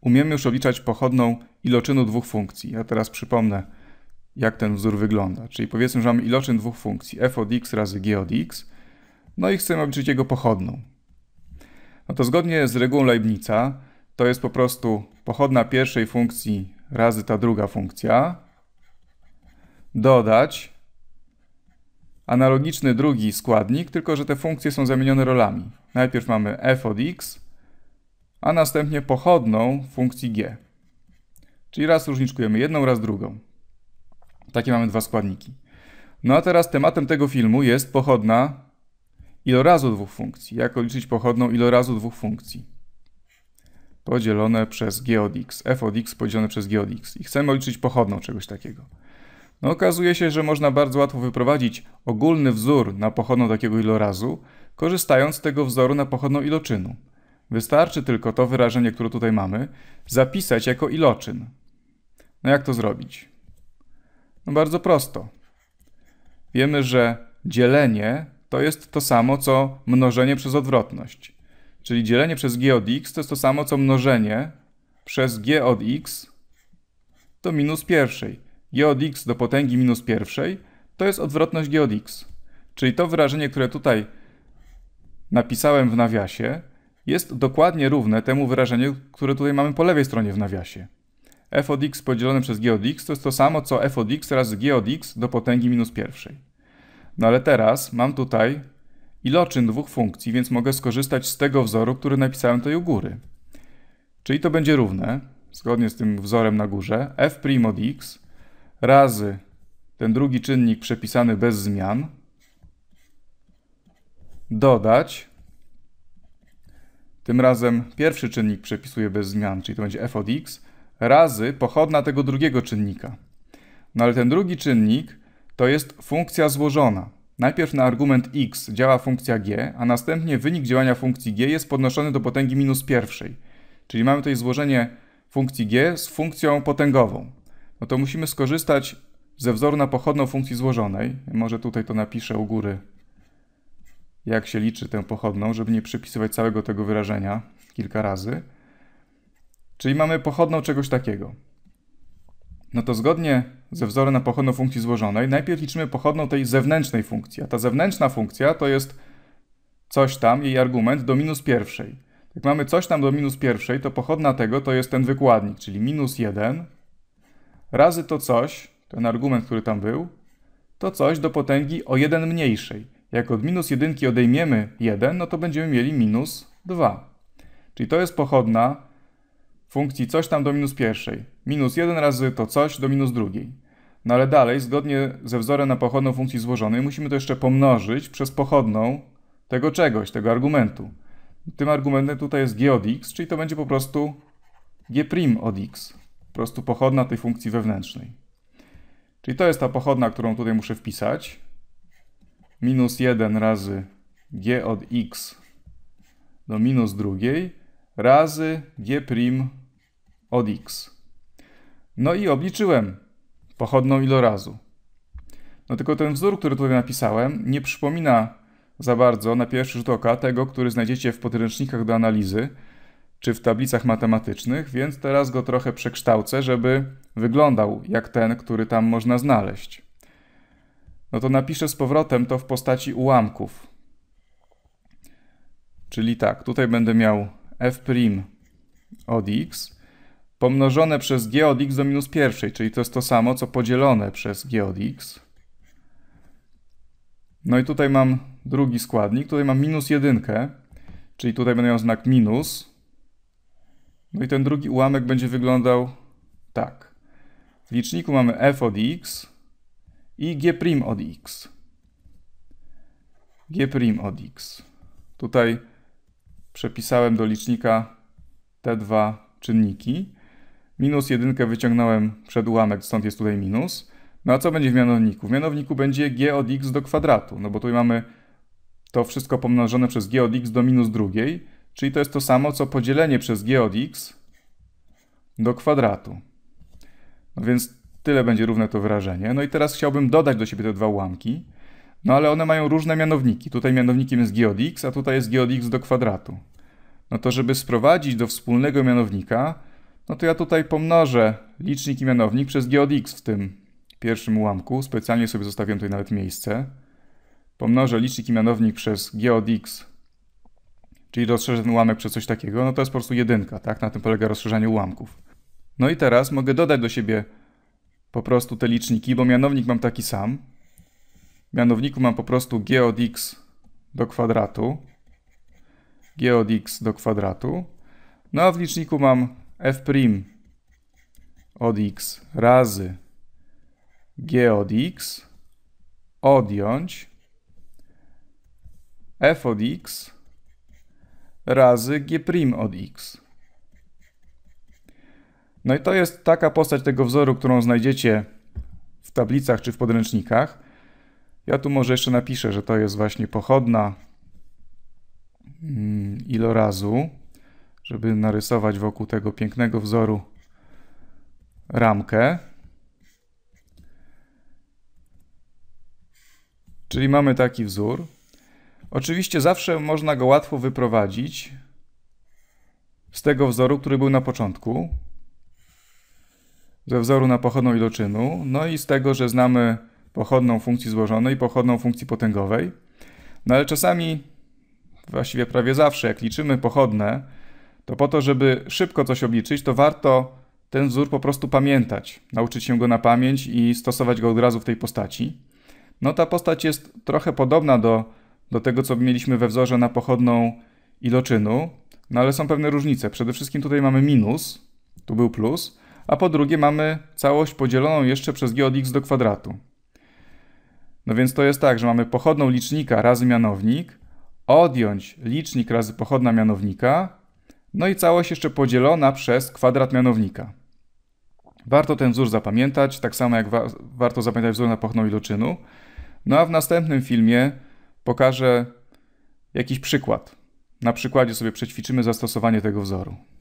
umiemy już obliczać pochodną iloczynu dwóch funkcji. Ja teraz przypomnę, jak ten wzór wygląda. Czyli powiedzmy, że mamy iloczyn dwóch funkcji f od x razy g od x, no i chcemy obliczyć jego pochodną. No to zgodnie z regułą Leibnica to jest po prostu pochodna pierwszej funkcji razy ta druga funkcja, dodać analogiczny drugi składnik, tylko że te funkcje są zamienione rolami. Najpierw mamy f od x a następnie pochodną funkcji g. Czyli raz różniczkujemy jedną, raz drugą. Takie mamy dwa składniki. No a teraz tematem tego filmu jest pochodna ilorazu dwóch funkcji. Jak liczyć pochodną ilorazu dwóch funkcji? Podzielone przez g od x. f od x podzielone przez g od x. I chcemy liczyć pochodną czegoś takiego. No okazuje się, że można bardzo łatwo wyprowadzić ogólny wzór na pochodną takiego ilorazu, korzystając z tego wzoru na pochodną iloczynu. Wystarczy tylko to wyrażenie, które tutaj mamy, zapisać jako iloczyn. No jak to zrobić? No bardzo prosto. Wiemy, że dzielenie to jest to samo, co mnożenie przez odwrotność. Czyli dzielenie przez g od x to jest to samo, co mnożenie przez g od x do minus pierwszej. g od x do potęgi minus pierwszej to jest odwrotność g od x. Czyli to wyrażenie, które tutaj napisałem w nawiasie, jest dokładnie równe temu wyrażeniu, które tutaj mamy po lewej stronie w nawiasie. f od x podzielone przez g od x to jest to samo co f od x razy g od x do potęgi minus pierwszej. No ale teraz mam tutaj iloczyn dwóch funkcji, więc mogę skorzystać z tego wzoru, który napisałem tutaj u góry. Czyli to będzie równe, zgodnie z tym wzorem na górze, f' od x razy ten drugi czynnik przepisany bez zmian, dodać tym razem pierwszy czynnik przepisuję bez zmian, czyli to będzie f od x, razy pochodna tego drugiego czynnika. No ale ten drugi czynnik to jest funkcja złożona. Najpierw na argument x działa funkcja g, a następnie wynik działania funkcji g jest podnoszony do potęgi minus pierwszej. Czyli mamy tutaj złożenie funkcji g z funkcją potęgową. No to musimy skorzystać ze wzoru na pochodną funkcji złożonej. Może tutaj to napiszę u góry jak się liczy tę pochodną, żeby nie przypisywać całego tego wyrażenia kilka razy. Czyli mamy pochodną czegoś takiego. No to zgodnie ze wzorem na pochodną funkcji złożonej, najpierw liczymy pochodną tej zewnętrznej funkcji. A ta zewnętrzna funkcja to jest coś tam, jej argument do minus pierwszej. Jak mamy coś tam do minus pierwszej, to pochodna tego to jest ten wykładnik, czyli minus 1 razy to coś, ten argument, który tam był, to coś do potęgi o 1 mniejszej. Jak od minus 1 odejmiemy 1, no to będziemy mieli minus 2. Czyli to jest pochodna funkcji coś tam do minus pierwszej. Minus 1 razy to coś do minus drugiej. No ale dalej, zgodnie ze wzorem na pochodną funkcji złożonej, musimy to jeszcze pomnożyć przez pochodną tego czegoś, tego argumentu. Tym argumentem tutaj jest g od x, czyli to będzie po prostu g' od x. Po prostu pochodna tej funkcji wewnętrznej. Czyli to jest ta pochodna, którą tutaj muszę wpisać minus 1 razy g od x do minus drugiej razy g' od x. No i obliczyłem pochodną ilorazu. No tylko ten wzór, który tutaj napisałem, nie przypomina za bardzo na pierwszy rzut oka tego, który znajdziecie w podręcznikach do analizy czy w tablicach matematycznych, więc teraz go trochę przekształcę, żeby wyglądał jak ten, który tam można znaleźć no to napiszę z powrotem to w postaci ułamków. Czyli tak, tutaj będę miał f' od x pomnożone przez g od x do minus pierwszej, czyli to jest to samo, co podzielone przez g od x. No i tutaj mam drugi składnik, tutaj mam minus jedynkę, czyli tutaj będę miał znak minus. No i ten drugi ułamek będzie wyglądał tak. W liczniku mamy f od x, i g' od x. g' od x. Tutaj przepisałem do licznika te dwa czynniki. Minus jedynkę wyciągnąłem przed ułamek, stąd jest tutaj minus. No a co będzie w mianowniku? W mianowniku będzie g od x do kwadratu, no bo tutaj mamy to wszystko pomnożone przez g od x do minus drugiej, czyli to jest to samo, co podzielenie przez g od x do kwadratu. No więc tyle będzie równe to wyrażenie. No i teraz chciałbym dodać do siebie te dwa ułamki, no ale one mają różne mianowniki. Tutaj mianownikiem jest g od x, a tutaj jest g od x do kwadratu. No to żeby sprowadzić do wspólnego mianownika, no to ja tutaj pomnożę licznik i mianownik przez g od x w tym pierwszym ułamku. Specjalnie sobie zostawiłem tutaj nawet miejsce. Pomnożę licznik i mianownik przez g od x, czyli rozszerzę ten ułamek przez coś takiego, no to jest po prostu jedynka, tak? Na tym polega rozszerzanie ułamków. No i teraz mogę dodać do siebie po prostu te liczniki, bo mianownik mam taki sam. W mianowniku mam po prostu g od x do kwadratu. g od x do kwadratu. No a w liczniku mam f' od x razy g od x odjąć f od x razy g' od x. No i to jest taka postać tego wzoru, którą znajdziecie w tablicach czy w podręcznikach. Ja tu może jeszcze napiszę, że to jest właśnie pochodna mm, ilorazu, żeby narysować wokół tego pięknego wzoru ramkę. Czyli mamy taki wzór. Oczywiście zawsze można go łatwo wyprowadzić z tego wzoru, który był na początku, ze wzoru na pochodną iloczynu, no i z tego, że znamy pochodną funkcji złożonej pochodną funkcji potęgowej. No ale czasami, właściwie prawie zawsze, jak liczymy pochodne, to po to, żeby szybko coś obliczyć, to warto ten wzór po prostu pamiętać, nauczyć się go na pamięć i stosować go od razu w tej postaci. No ta postać jest trochę podobna do, do tego, co mieliśmy we wzorze na pochodną iloczynu, no ale są pewne różnice. Przede wszystkim tutaj mamy minus, tu był plus, a po drugie mamy całość podzieloną jeszcze przez g od x do kwadratu. No więc to jest tak, że mamy pochodną licznika razy mianownik, odjąć licznik razy pochodna mianownika, no i całość jeszcze podzielona przez kwadrat mianownika. Warto ten wzór zapamiętać, tak samo jak wa warto zapamiętać wzór na pochodną iloczynu. No a w następnym filmie pokażę jakiś przykład. Na przykładzie sobie przećwiczymy zastosowanie tego wzoru.